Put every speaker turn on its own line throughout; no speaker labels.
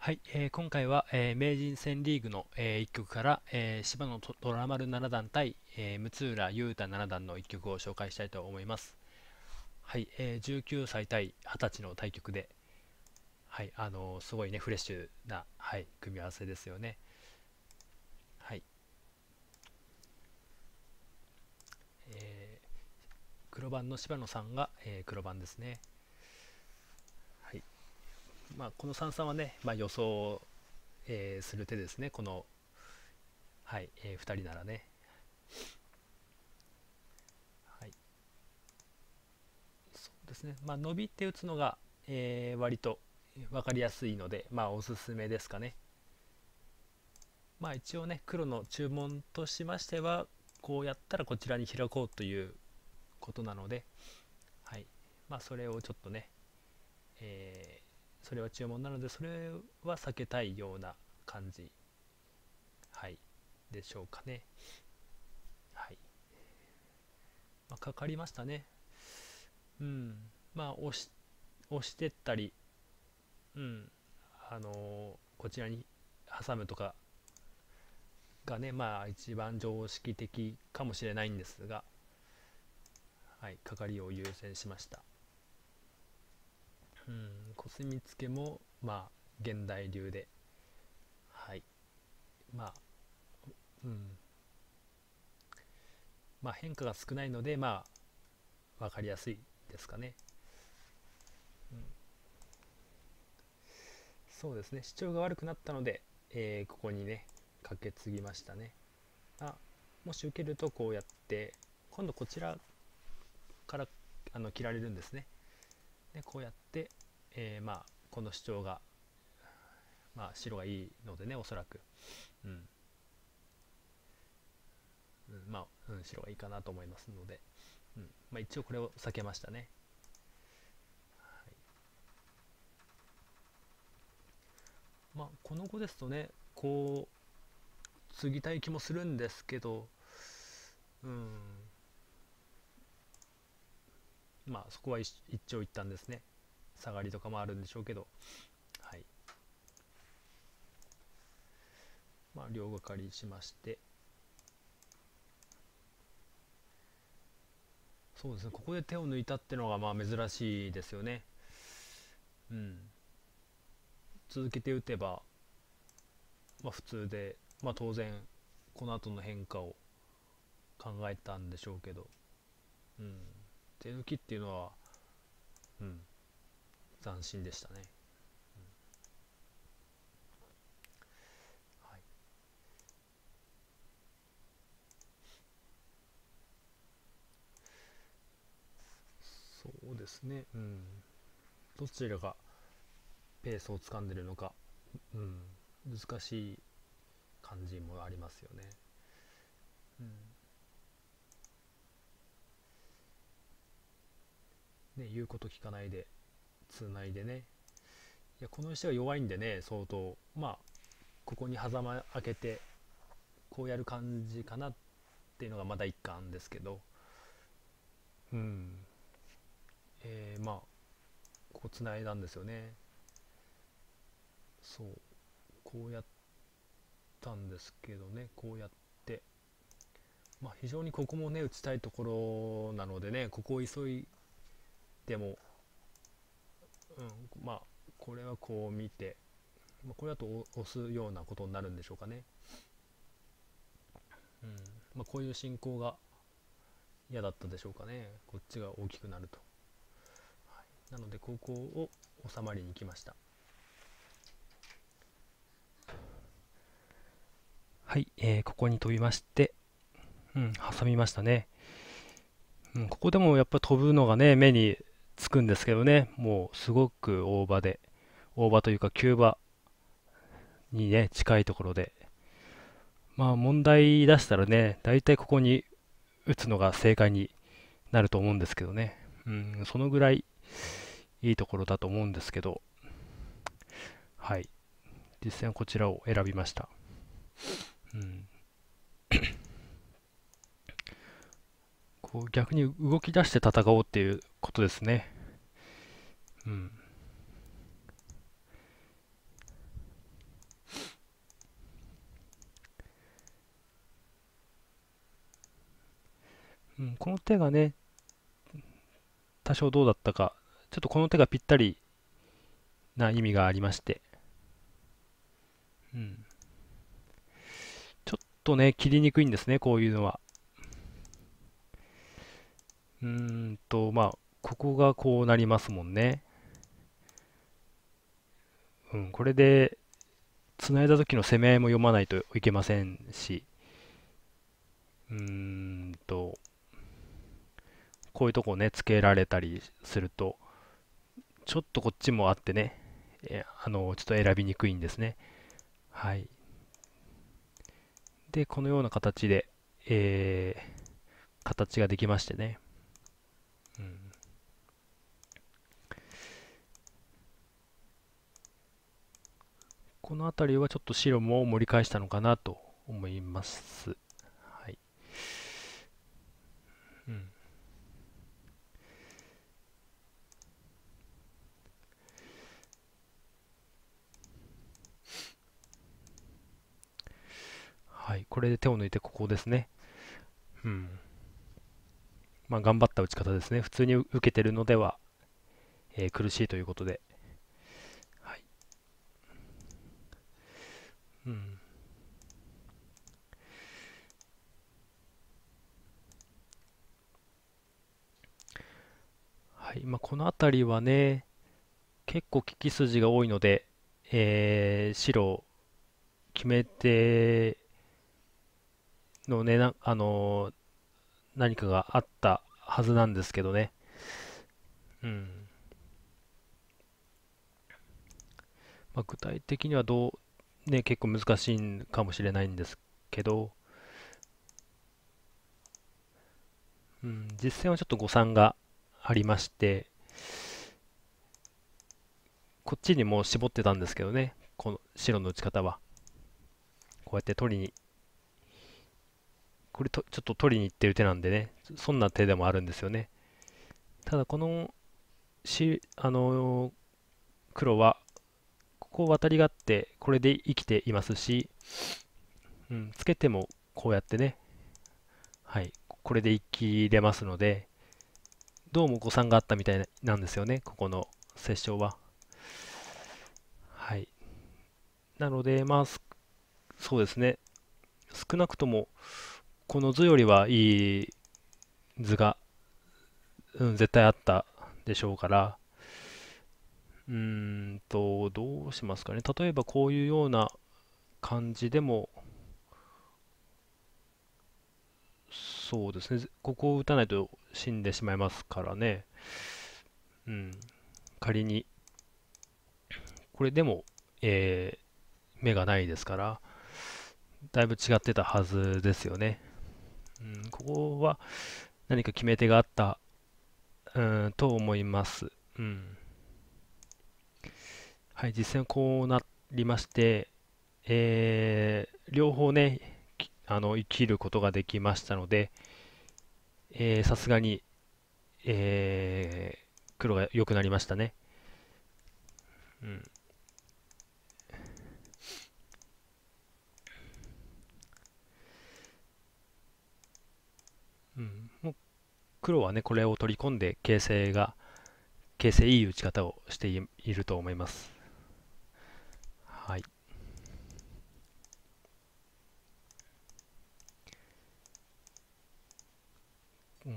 はい、えー、今回は、えー、名人戦リーグの、えー、1局から、えー、芝野虎丸七段対、えー、六浦雄太七段の1局を紹介したいと思います。はい、えー、19歳対20歳の対局で、はいあのー、すごいねフレッシュな、はい、組み合わせですよね。はい、えー、黒番の芝野さんが、えー、黒番ですね。まあ、この三々はね、まあ、予想、えー、する手ですねこの、はいえー、2人ならね。はい、そうですね、まあ、伸びて打つのが、えー、割と分かりやすいので、まあ、おすすめですかね。まあ、一応ね黒の注文としましてはこうやったらこちらに開こうということなので、はいまあ、それをちょっとね、えーそれは注文なのでそれは避けたいような感じはいでしょうかねはい、まあ、かかりましたねうんまあ押し押してったりうんあのー、こちらに挟むとかがねまあ一番常識的かもしれないんですがはいかかりを優先しましたうん、コスミツケも、まあ、現代流で、はい。まあ、うん。まあ、変化が少ないので、まあ、わかりやすいですかね。うん、そうですね、主張が悪くなったので、えー、ここにね、カケツぎましたね。あもし受けるとこうやって今度こちらからあの切られるんですね。でこうやって、えー、まあこの主張が、まあ、白がいいのでねおそらく、うん、うん、まあ、うん、白がいいかなと思いますので、うんまあ、一応これを避けましたね、まあこの子ですとねこう継ぎたい気もするんですけどうんまあそこは一長一短ですね下がりとかもあるんでしょうけどはいまあ両掛かりしましてそうですねここで手を抜いたってのがまあ珍しいですよねうん続けて打てばまあ普通でまあ当然この後の変化を考えたんでしょうけどうん手抜きっていうのは、うん、斬新でしたね。うんはい、そうですね、うん、どちらがペースを掴んでるのか、うん、難しい感じもありますよね。うんね、言うこと聞かないで、つないでね。いや、この石が弱いんでね、相当。まあ、ここに狭間開けて、こうやる感じかなっていうのがまだ一貫ですけど、うん。えー、まあ、ここつないだんですよね。そう。こうやったんですけどね、こうやって。まあ、非常にここもね打ちたいところなのでねここを急いでも、うん、まあこれはこう見て、まあ、これだと押すようなことになるんでしょうかね。うんまあ、こういう進行が嫌だったでしょうかね。こっちが大きくなると。はい、なのでここを収まりに来ました。はい、えー、ここに飛びまして、うん、挟みましたね。うん、ここでもやっぱ飛ぶのがね、目につくんですけどね、もうすごく大場で、大場というか急場にね、近いところで、まあ問題出したらね、大体ここに打つのが正解になると思うんですけどね、うん、そのぐらいいいところだと思うんですけど、はい、実戦はこちらを選びました。うんこう逆に動き出して戦おうっていうことですね。うん。うん、この手がね、多少どうだったか、ちょっとこの手がぴったりな意味がありまして、うん、ちょっとね、切りにくいんですね、こういうのは。うんと、まあ、ここがこうなりますもんね。うん、これで、繋いだ時の攻め合いも読まないといけませんし、うーんと、こういうとこね、つけられたりすると、ちょっとこっちもあってね、えあの、ちょっと選びにくいんですね。はい。で、このような形で、えー、形ができましてね。この辺りはちょっと白も盛り返したのかなと思います。はい。うん。はい、これで手を抜いてここですね。うん。まあ、頑張った打ち方ですね。普通に受けてるのでは、えー、苦しいということで。はい。うん。はい。まあ、この辺りはね、結構利き筋が多いので、えー、白、決めてのね、あのー何かがあったはずなんですけどね。うん。まあ、具体的にはどう、ね、結構難しいかもしれないんですけど、うん、実戦はちょっと誤算がありまして、こっちにもう絞ってたんですけどね、この白の打ち方は。こうやって取りにこれとちょっと取りに行ってる手なんでね、そんな手でもあるんですよね。ただこのし、あのー、黒は、ここを渡りがあって、これで生きていますし、うん、つけてもこうやってね、はい、これで生きれますので、どうも誤算があったみたいなんですよね、ここの折衝は。はい。なので、まあ、そうですね、少なくとも、この図よりはいい図が、うん、絶対あったでしょうから、うーんと、どうしますかね。例えばこういうような感じでも、そうですね。ここを打たないと死んでしまいますからね。うん。仮に、これでも、えー、目がないですから、だいぶ違ってたはずですよね。うん、ここは何か決め手があった、うん、と思います。うん、はい、実戦こうなりまして、えー、両方ね、あの生きることができましたので、さすがに、えー、黒が良くなりましたね。うん黒はね、これを取り込んで形勢が、形勢いい打ち方をしていると思います。はい。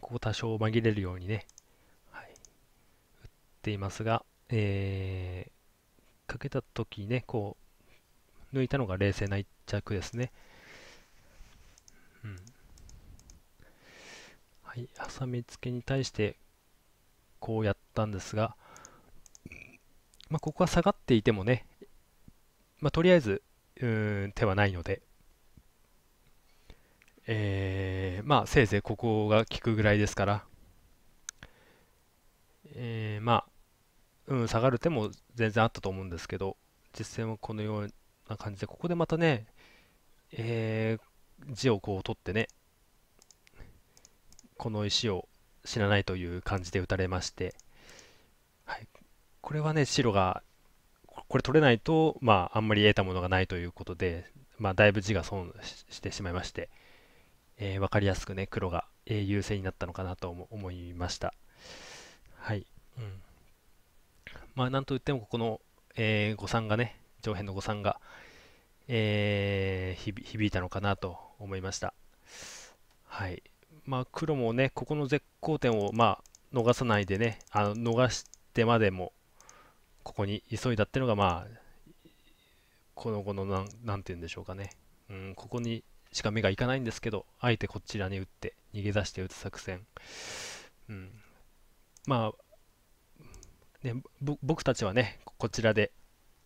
ここ多少紛れるようにね、はい、打っていますが、えー、かけた時ね、こう、抜いたのが冷静な一着ですね。はい、ハサミツケに対してこうやったんですが、まあ、ここは下がっていてもね、まあ、とりあえずうん手はないので、えー、まあせいぜいここが効くぐらいですから、えー、まあ、うん、下がる手も全然あったと思うんですけど、実戦はこのような感じで、ここでまたね、えー、字をこう取ってね、この石を死なないという感じで打たれまして、はい、これはね白がこれ取れないと、まあ、あんまり得たものがないということで、まあ、だいぶ地が損してしまいまして、えー、分かりやすくね黒が、え優勢になったのかなと思いましたはい、うんまあ、なんといってもここの、えー、誤算がね上辺の誤算が、えー、響いたのかなと思いましたはいまあ、黒もね、ここの絶好点を、まあ、逃さないでね、あの逃してまでも、ここに急いだっていうのが、まあ、この後のなん、なんて言うんでしょうかね。うん、ここにしか目がいかないんですけど、あえてこちらに打って、逃げ出して打つ作戦。うん、まあ、ね、僕たちはね、こちらで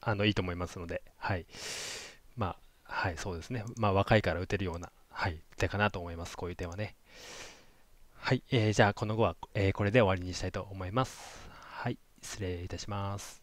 あのいいと思いますので、はい。まあ、はい、そうですね。まあ、若いから打てるような、はい、手かなと思います、こういう点はね。はい、えー、じゃあこの後は、えー、これで終わりにしたいと思います。はい、失礼いたします。